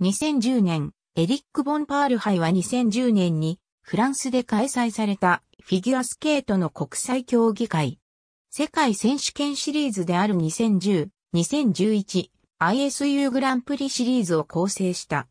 2010年、エリック・ボンパール杯は2010年にフランスで開催されたフィギュアスケートの国際競技会。世界選手権シリーズである2010、2011、ISU グランプリシリーズを構成した。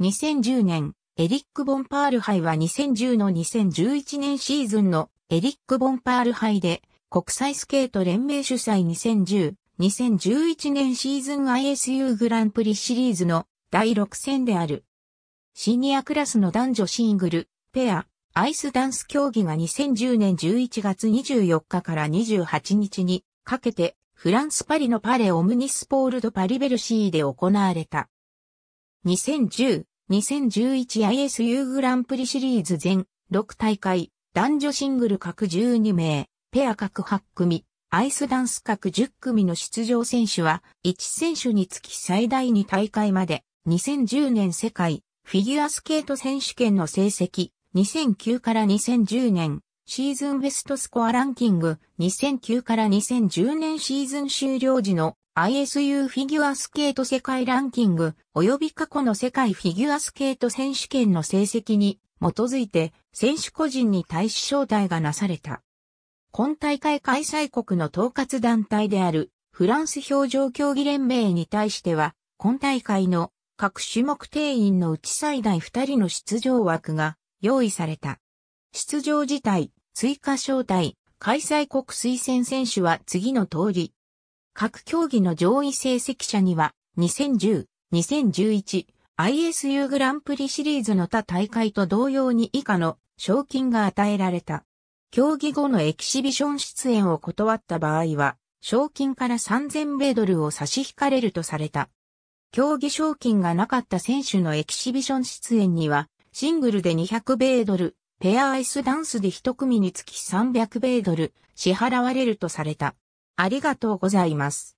2010年、エリック・ボンパール杯は2010の2011年シーズンのエリック・ボンパール杯で国際スケート連盟主催2010、2011年シーズン ISU グランプリシリーズの第6戦である。シニアクラスの男女シングル、ペア、アイスダンス競技が2010年11月24日から28日にかけてフランスパリのパレオムニスポールドパリベルシーで行われた。2010、2011ISU グランプリシリーズ全6大会、男女シングル各12名、ペア各8組、アイスダンス各10組の出場選手は1選手につき最大2大会まで2010年世界フィギュアスケート選手権の成績、2009から2010年シーズンベストスコアランキング、2009から2010年シーズン終了時の ISU フィギュアスケート世界ランキング及び過去の世界フィギュアスケート選手権の成績に基づいて選手個人に対し招待がなされた。今大会開催国の統括団体であるフランス表情競技連盟に対しては今大会の各種目定員のうち最大2人の出場枠が用意された。出場自体、追加招待、開催国推薦選手は次の通り。各競技の上位成績者には、2010、2011、ISU グランプリシリーズの他大会と同様に以下の賞金が与えられた。競技後のエキシビション出演を断った場合は、賞金から3000米ドルを差し引かれるとされた。競技賞金がなかった選手のエキシビション出演には、シングルで200米ドル、ペアアイスダンスで一組につき300米ドル支払われるとされた。ありがとうございます。